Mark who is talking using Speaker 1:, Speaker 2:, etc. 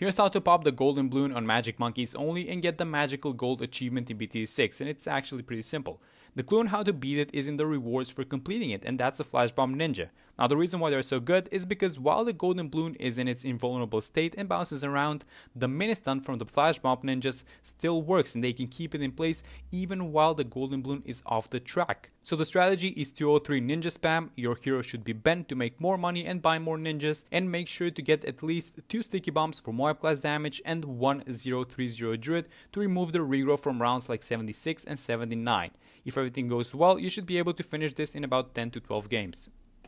Speaker 1: Here's how to pop the golden balloon on Magic Monkeys only and get the magical gold achievement in bt 6 and it's actually pretty simple. The clue on how to beat it is in the rewards for completing it and that's the Flash Bomb Ninja. Now the reason why they're so good is because while the golden balloon is in its invulnerable state and bounces around, the mini stun from the Flash Bomb Ninjas still works and they can keep it in place even while the golden balloon is off the track. So the strategy is 203 ninja spam, your hero should be bent to make more money and buy more ninjas and make sure to get at least 2 sticky bombs for more swipe class damage and 1030 druid to remove the regrow from rounds like 76 and 79. If everything goes well, you should be able to finish this in about 10 to 12 games.